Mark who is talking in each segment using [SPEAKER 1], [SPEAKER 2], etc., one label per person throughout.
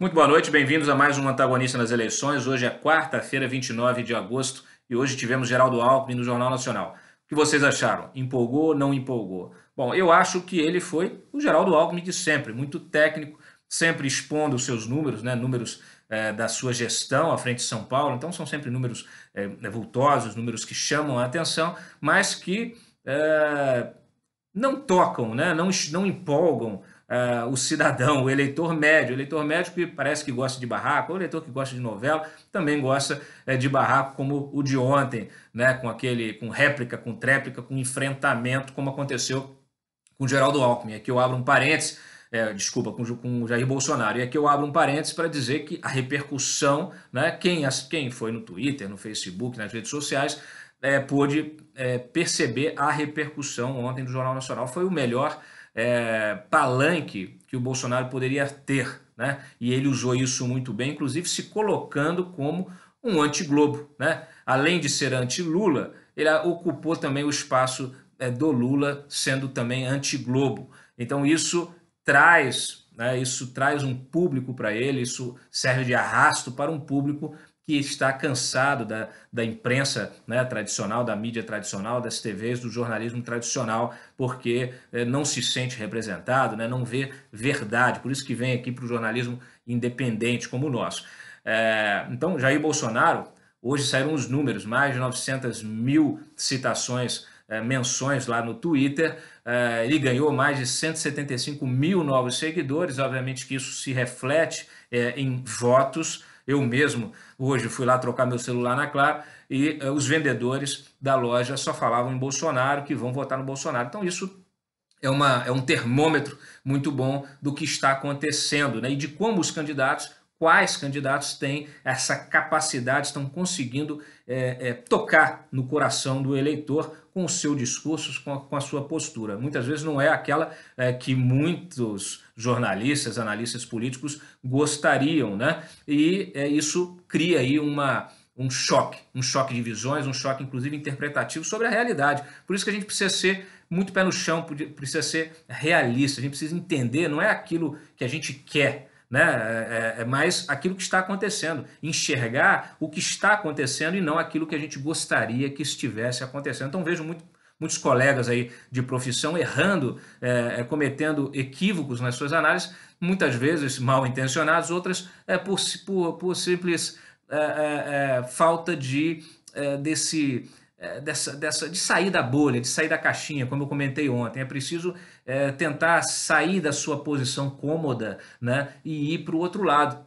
[SPEAKER 1] Muito boa noite, bem-vindos a mais um Antagonista nas Eleições. Hoje é quarta-feira, 29 de agosto, e hoje tivemos Geraldo Alckmin no Jornal Nacional. O que vocês acharam? Empolgou, não empolgou? Bom, eu acho que ele foi o Geraldo Alckmin de sempre, muito técnico, sempre expondo os seus números, né, números é, da sua gestão à frente de São Paulo, então são sempre números é, vultosos, números que chamam a atenção, mas que é, não tocam, né, não, não empolgam uh, o cidadão, o eleitor médio. O eleitor médio que parece que gosta de barraco, o eleitor que gosta de novela também gosta uh, de barraco como o de ontem, né? com aquele, com réplica, com tréplica, com enfrentamento, como aconteceu com Geraldo Alckmin. Aqui eu abro um parênteses, é, desculpa, com, com Jair Bolsonaro. E aqui eu abro um parênteses para dizer que a repercussão, né, quem, as, quem foi no Twitter, no Facebook, nas redes sociais, é, pôde é, perceber a repercussão ontem do Jornal Nacional. Foi o melhor é, palanque que o Bolsonaro poderia ter. Né? E ele usou isso muito bem, inclusive se colocando como um anti-Globo. Né? Além de ser anti-Lula, ele ocupou também o espaço é, do Lula, sendo também anti-Globo. Então isso traz, né, isso traz um público para ele, isso serve de arrasto para um público que está cansado da, da imprensa né, tradicional, da mídia tradicional, das TVs, do jornalismo tradicional, porque eh, não se sente representado, né, não vê verdade. Por isso que vem aqui para o jornalismo independente como o nosso. É, então, Jair Bolsonaro, hoje saíram os números, mais de 900 mil citações é, menções lá no Twitter. É, ele ganhou mais de 175 mil novos seguidores, obviamente que isso se reflete é, em votos. Eu mesmo hoje fui lá trocar meu celular na Claro e uh, os vendedores da loja só falavam em Bolsonaro, que vão votar no Bolsonaro. Então isso é, uma, é um termômetro muito bom do que está acontecendo né? e de como os candidatos quais candidatos têm essa capacidade, estão conseguindo é, é, tocar no coração do eleitor com o seu discurso, com a, com a sua postura. Muitas vezes não é aquela é, que muitos jornalistas, analistas políticos gostariam, né? E é, isso cria aí uma um choque, um choque de visões, um choque inclusive interpretativo sobre a realidade. Por isso que a gente precisa ser muito pé no chão, precisa ser realista, a gente precisa entender, não é aquilo que a gente quer, né? É, é, é mais aquilo que está acontecendo, enxergar o que está acontecendo e não aquilo que a gente gostaria que estivesse acontecendo. Então vejo muito muitos colegas aí de profissão errando, é, é cometendo equívocos nas suas análises, muitas vezes mal intencionados, outras é, por, por, por simples é, é, é falta de desse é, dessa, dessa, de sair da bolha, de sair da caixinha, como eu comentei ontem. É preciso é, tentar sair da sua posição cômoda né, e ir para o outro lado,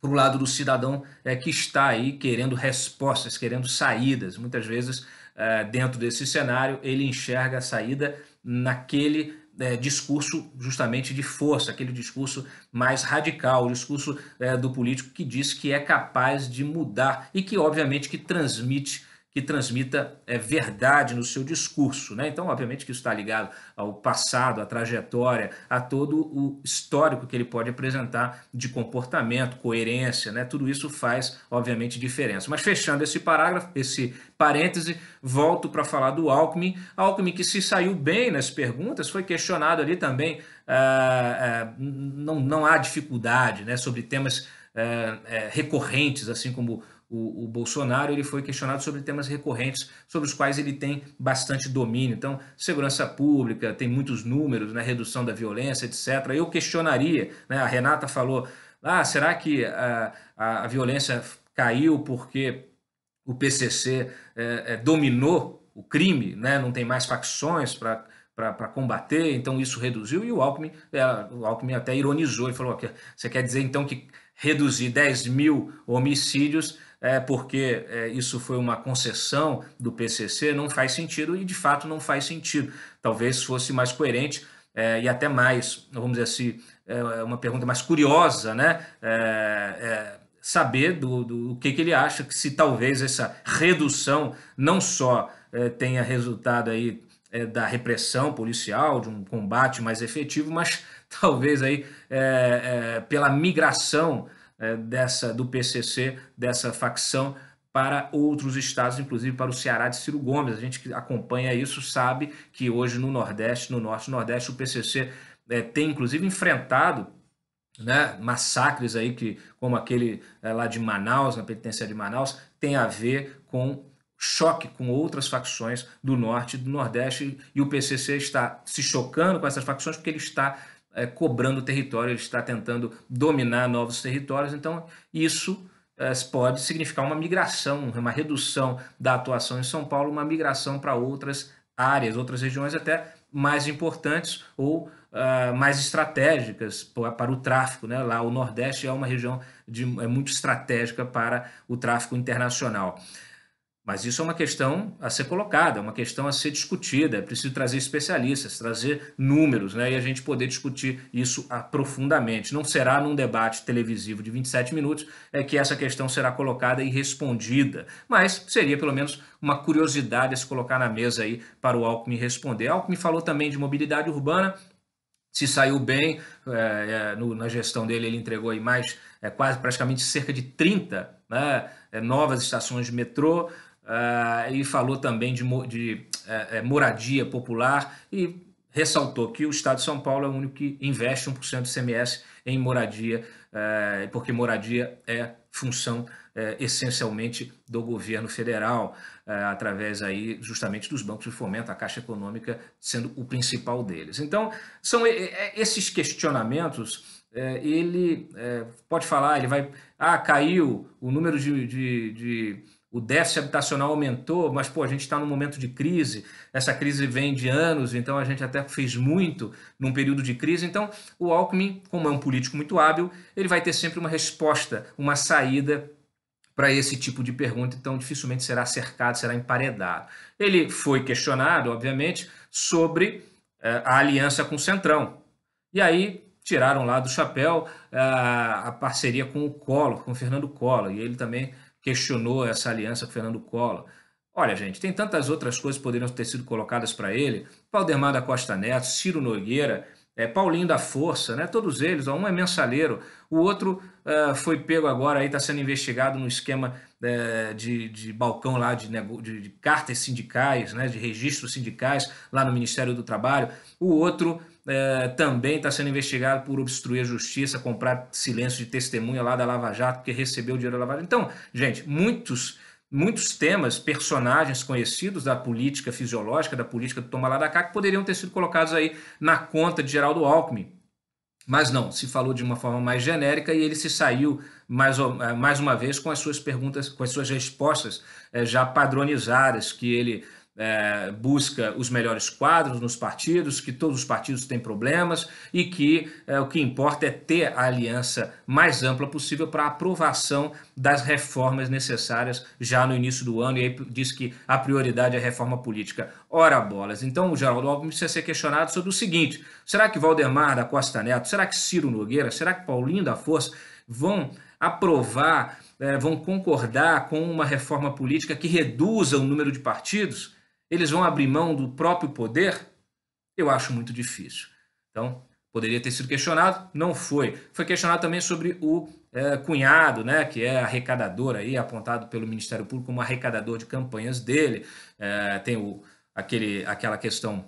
[SPEAKER 1] para o lado do cidadão é, que está aí querendo respostas, querendo saídas. Muitas vezes, é, dentro desse cenário, ele enxerga a saída naquele é, discurso justamente de força, aquele discurso mais radical, o discurso é, do político que diz que é capaz de mudar e que, obviamente, que transmite que transmita é, verdade no seu discurso. Né? Então, obviamente, que isso está ligado ao passado, à trajetória, a todo o histórico que ele pode apresentar de comportamento, coerência, né? tudo isso faz, obviamente, diferença. Mas fechando esse parágrafo, esse parêntese, volto para falar do Alckmin. Alckmin que se saiu bem nas perguntas, foi questionado ali também, ah, ah, não, não há dificuldade né? sobre temas eh, eh, recorrentes, assim como o, o, Bolsonaro, ele foi questionado sobre temas recorrentes sobre os quais ele tem bastante domínio. Então, segurança pública, tem muitos números, né, redução da violência, etc. Eu questionaria, né, a Renata falou, ah, será que a, a, a violência caiu porque o PCC é, é, dominou o crime, né, não tem mais facções para para combater, então isso reduziu, e o Alckmin, é, o Alckmin até ironizou, e falou, você quer dizer então que reduzir 10 mil homicídios, é, porque é, isso foi uma concessão do PCC, não faz sentido e de fato não faz sentido. Talvez fosse mais coerente é, e até mais, vamos dizer assim, é, é uma pergunta mais curiosa, né? É, é, saber do, do, do que, que ele acha que se talvez essa redução não só tenha resultado aí é, da repressão policial, de um combate mais efetivo, mas talvez aí é, é pela migração é, dessa do PCC, dessa facção para outros estados, inclusive para o Ceará de Ciro Gomes. A gente que acompanha isso sabe que hoje no Nordeste, no Norte e Nordeste, o PCC é, tem inclusive enfrentado né, massacres aí que, como aquele lá de Manaus, na penitência de Manaus, tem a ver com choque com outras facções do Norte e do Nordeste, e o PCC está se chocando com essas facções porque ele está é, cobrando território, ele está tentando dominar novos territórios, então isso é, pode significar uma migração, uma redução da atuação em São Paulo, uma migração para outras áreas, outras regiões até mais importantes ou uh, mais estratégicas para o tráfico. Né? Lá o Nordeste é uma região de, é muito estratégica para o tráfico internacional. Mas isso é uma questão a ser colocada, é uma questão a ser discutida. É preciso trazer especialistas, trazer números, né? E a gente poder discutir isso profundamente. Não será num debate televisivo de 27 minutos é que essa questão será colocada e respondida. Mas seria pelo menos uma curiosidade a se colocar na mesa aí para o Alckmin responder. Alckmin falou também de mobilidade urbana, se saiu bem é, no, na gestão dele, ele entregou aí mais, é, quase praticamente cerca de 30 né, novas estações de metrô. Uh, ah, e falou também de, de eh, eh, moradia popular e ressaltou que o Estado de São Paulo é o único que investe 1% do CMS em moradia, eh, porque moradia é função essencialmente do governo federal, através aí justamente dos bancos de fomento, a Caixa Econômica sendo o principal deles. Então, são esses questionamentos ele pode falar, ele vai, ah, caiu o número de, de, de o déficit habitacional aumentou, mas pô, a gente está num momento de crise, essa crise vem de anos, então a gente até fez muito num período de crise. Então, o Alckmin, como é um político muito hábil, ele vai ter sempre uma resposta, uma saída para esse tipo de pergunta, então dificilmente será cercado, será emparedado. Ele foi questionado, obviamente, sobre eh, a aliança com o Centrão. E aí tiraram lá do chapéu eh, a parceria com o Collor, com o Fernando Collor, e ele também questionou essa aliança com Fernando Collor. Olha, gente, tem tantas outras coisas que poderiam ter sido colocadas para ele. Valdemar da Costa Neto, Ciro Nogueira, é, Paulinho da Força, né? todos eles. Ó, um é mensaleiro, o outro uh, foi pego agora, está sendo investigado no esquema é, de, de, balcão lá de, de, de cartas sindicais, né? de registros sindicais lá no Ministério do Trabalho. O outro é, também está sendo investigado por obstruir a justiça, comprar silêncio de testemunha lá da Lava Jato, porque recebeu dinheiro da Lava Jato. Então, gente, muitos muitos temas, personagens conhecidos da política fisiológica, da política do toma lá da cá, que poderiam ter sido colocados aí na conta de Geraldo Alckmin. Mas não, se falou de uma forma mais genérica e ele se saiu mais, mais uma vez com as suas perguntas, com as suas respostas é, já padronizadas, que ele é, busca os melhores quadros nos partidos, que todos os partidos têm problemas e que é, o que importa é ter a aliança mais ampla possível para aprovação das reformas necessárias já no início do ano. E aí diz que a prioridade é a reforma política. Ora bolas. Então o Geraldo Alckmin precisa ser questionado sobre o seguinte: será que Valdemar da Costa Neto, será que Ciro Nogueira, será que Paulinho da Força vão aprovar? É, vão concordar com uma reforma política que reduza o número de partidos? Eles vão abrir mão do próprio poder? Eu acho muito difícil. Então, poderia ter sido questionado, não foi. Foi questionado também sobre o é, cunhado, né, que é arrecadador aí, apontado pelo Ministério Público como arrecadador de campanhas dele. É, tem o, aquele, aquela questão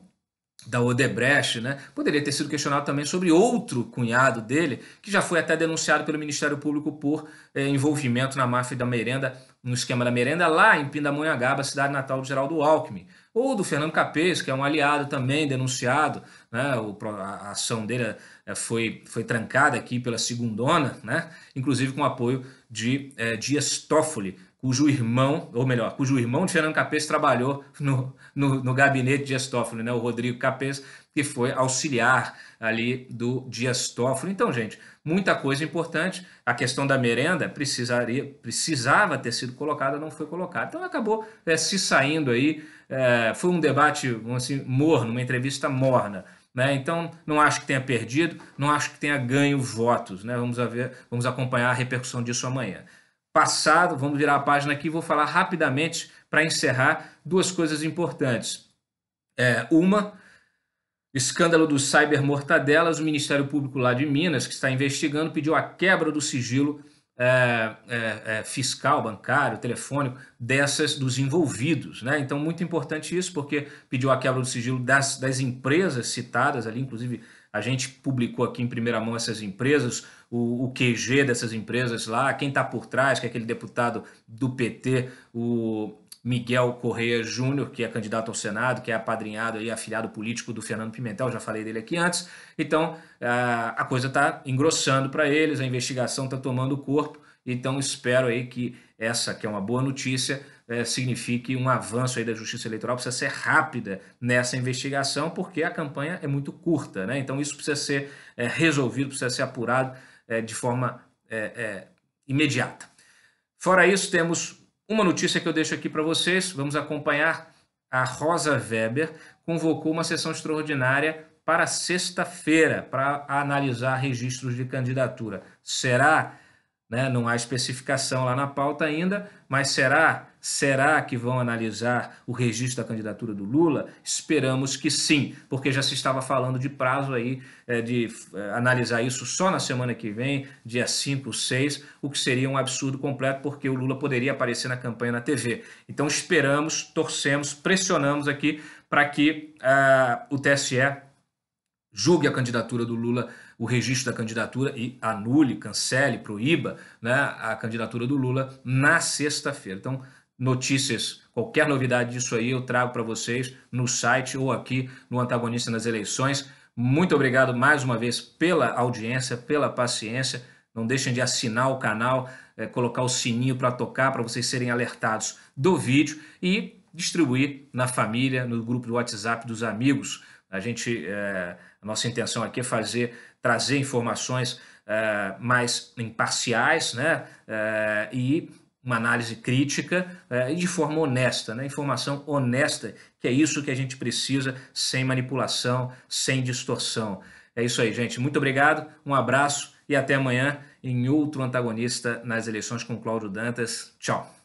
[SPEAKER 1] da Odebrecht, né? Poderia ter sido questionado também sobre outro cunhado dele, que já foi até denunciado pelo Ministério Público por eh, envolvimento na máfia da merenda, no esquema da merenda lá em Pindamonhangaba, cidade natal do Geraldo Alckmin. Ou do Fernando Capês, que é um aliado também denunciado, né? O, a ação dele eh, foi, foi trancada aqui pela segundona, né? Inclusive com apoio de é, Dias Toffoli, cujo irmão, ou melhor, cujo irmão de Fernando Capês trabalhou no, no, no gabinete de Dias Toffoli, né? o Rodrigo Capês, que foi auxiliar ali do Dias Toffoli. Então, gente, muita coisa importante. A questão da merenda precisaria, precisava ter sido colocada, não foi colocada. Então, acabou é, se saindo aí. É, foi um debate assim, morno, uma entrevista morna. Né? Então, não acho que tenha perdido, não acho que tenha ganho votos. Né? Vamos, ver, vamos acompanhar a repercussão disso amanhã. Passado, vamos virar a página aqui, vou falar rapidamente para encerrar duas coisas importantes. É, uma, escândalo do cyber mortadelas o Ministério Público lá de Minas, que está investigando, pediu a quebra do sigilo é, é, é, fiscal, bancário, telefônico dessas dos envolvidos. Né? Então, muito importante isso, porque pediu a quebra do sigilo das, das empresas citadas ali, inclusive a gente publicou aqui em primeira mão essas empresas, o, o QG dessas empresas lá, quem está por trás, que é aquele deputado do PT, o Miguel Correia Júnior, que é candidato ao Senado, que é apadrinhado e afiliado político do Fernando Pimentel, já falei dele aqui antes. Então, a coisa está engrossando para eles, a investigação está tomando corpo. Então, espero aí que essa, que é uma boa notícia, é, signifique um avanço aí da justiça eleitoral. Precisa ser rápida nessa investigação, porque a campanha é muito curta, né? Então, isso precisa ser é, resolvido, precisa ser apurado é, de forma é, é, imediata. Fora isso, temos uma notícia que eu deixo aqui para vocês, vamos acompanhar. A Rosa Weber convocou uma sessão extraordinária para sexta-feira para analisar registros de candidatura. Será né? Não há especificação lá na pauta ainda, mas será? Será que vão analisar o registro da candidatura do Lula? Esperamos que sim, porque já se estava falando de prazo aí é, de é, analisar isso só na semana que vem, dia 5, 6, o que seria um absurdo completo, porque o Lula poderia aparecer na campanha na TV. Então esperamos, torcemos, pressionamos aqui para que uh, o TSE julgue a candidatura do Lula o registro da candidatura e anule, cancele, proíba né, a candidatura do Lula na sexta-feira. Então, notícias, qualquer novidade disso aí eu trago para vocês no site ou aqui no Antagonista nas Eleições. Muito obrigado mais uma vez pela audiência, pela paciência. Não deixem de assinar o canal, é, colocar o sininho para tocar, para vocês serem alertados do vídeo e distribuir na família, no grupo do WhatsApp dos amigos. A gente, é, a nossa intenção aqui é fazer, trazer informações é, mais imparciais, né? É, e uma análise crítica é, e de forma honesta, né? informação honesta, que é isso que a gente precisa, sem manipulação, sem distorção. É isso aí, gente. Muito obrigado, um abraço e até amanhã em outro antagonista nas eleições com Cláudio Dantas. Tchau.